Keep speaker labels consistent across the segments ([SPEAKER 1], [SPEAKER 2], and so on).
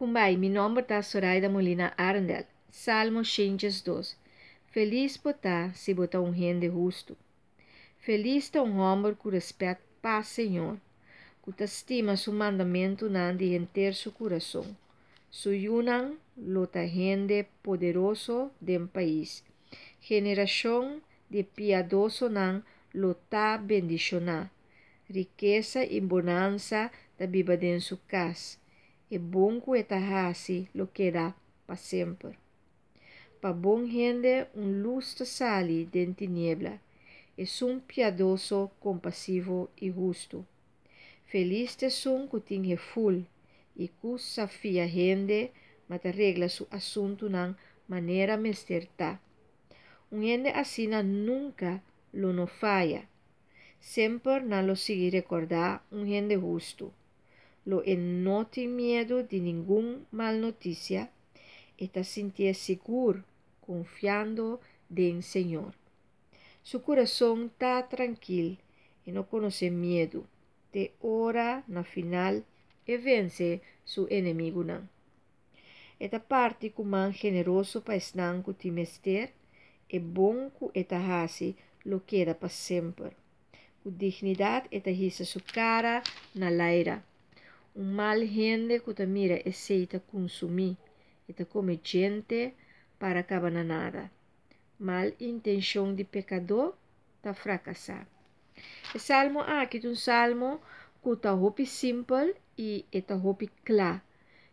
[SPEAKER 1] Cumbai, mi nome está Soraida Molina Arndel. Salmo 52. Feliz potá se botar um rende justo. Feliz está um homem que respeita paz, Senhor, que estima seu mandamento nande em ter seu coração. Suyunan lota rende poderoso de um país. Generação de piadoso nan lota bendicioná. Riqueza e bonança da biba de su casa e que está assim, lo queda para sempre. Para bom gente, um luz sale de tiniebla. É um piadoso, compassivo e justo. Feliz te sum que tem reful, e que safia gente, mas arregla su assunto na maneira mesterta. Um gente assim nunca lo não falha. Sempre não lo sigue recordar um gente justo. lo no tiene miedo de ningún mal noticia, está siente seguro confiando en Señor. Su corazón está tranquilo y no conoce miedo. De ora na final e vence su enemigo. Nan. Esta parte cuman generoso para ti mester, e bon eta esta lo queda para siempre. Cu dignidad eta hisa su cara na laira. mal gente que mira te consumir e come gente para acabar na nada. Mal intenção de pecador ta fracassar. O salmo ah, que é um salmo que está roupa simples e está hopi claro,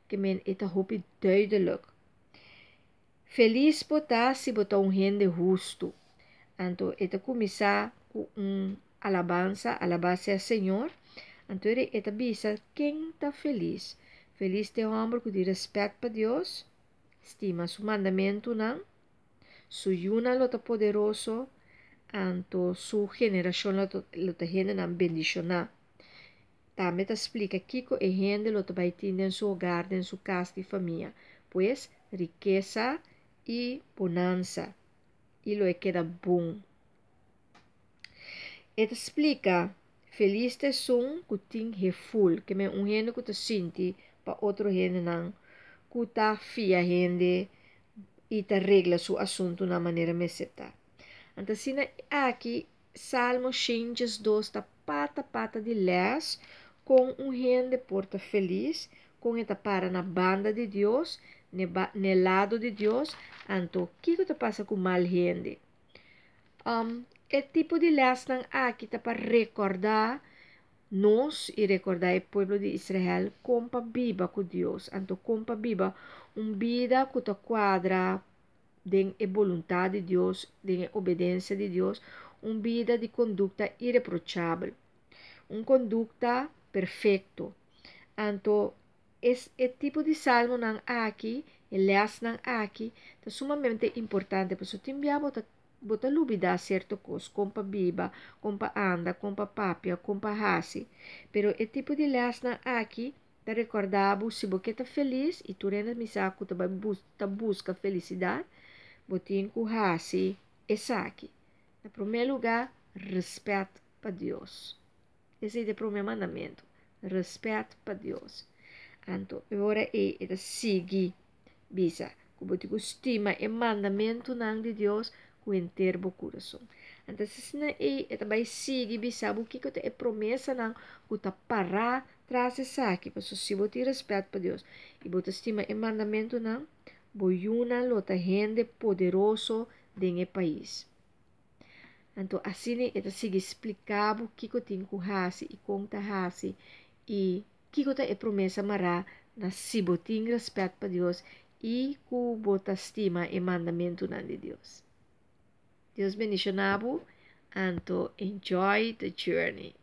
[SPEAKER 1] que men está roupa duidelijk. Feliz botar se botar um rende justo. Então, está começar com um alabança, alabança ao Senhor. Entonces, eh, esta visa ¿quién está feliz? Feliz de este hombre que tiene respeto para Dios, estima su mandamiento, su yuna lo está poderoso, anto su generación lo, genera está También te explica Kiko e gente lo va su hogar, en su casa y familia. Pues riqueza y bonanza. Y lo queda boom. Te explica Feliz te sung kuting reful, que me um hene kuta sinti para outro hene nang kuta fia hende e te regla su assunto na maneira meseta. Antasina aqui Salmo 52 da pata pata de les com um hende porta feliz com eta para na banda de Deus ne, ba, ne lado de Deus anto que que te passa com mal hende. um, el tipo de las están aquí para recordar nos y recordar el pueblo de Israel compa viva con Dios, anto compa viva un vida que te cuadra de la e voluntad de Dios, de e obediencia de Dios, un vida de conducta irreprochable, un conducta perfecto. Anto es e tipo de salmo nan aquí, el leas aquí, es sumamente importante, por eso te Bota lúbida a certo cos, compa biba, compa anda, compa papia, compa raci. Pero e tipo de lesna aqui te recordava se você tá feliz e tu renda misaco tá, tá busca felicidade, botin com raci e saque. Na primeiro lugar, respeito para Deus. Esse é o primeiro mandamento, respeito para Deus. Então, agora é, é seguir, bisa, como eu digo, estima e mandamento de Deus, winter bukurso. Anta sisna e etabay sigi bisabu kiko te e é promessa nang uta para trase saki pa susibo ti respeto pa Deus. E bota estima e mandamento nang boyuna lota gente poderoso denge país. Então, assim, ela é, é sigue explicando o que tem com raça i conta raça e o que é promessa mará na sibotim respeito para Deus e com bota estima e mandamento de Deus. Dios bendicionabu and to enjoy the journey.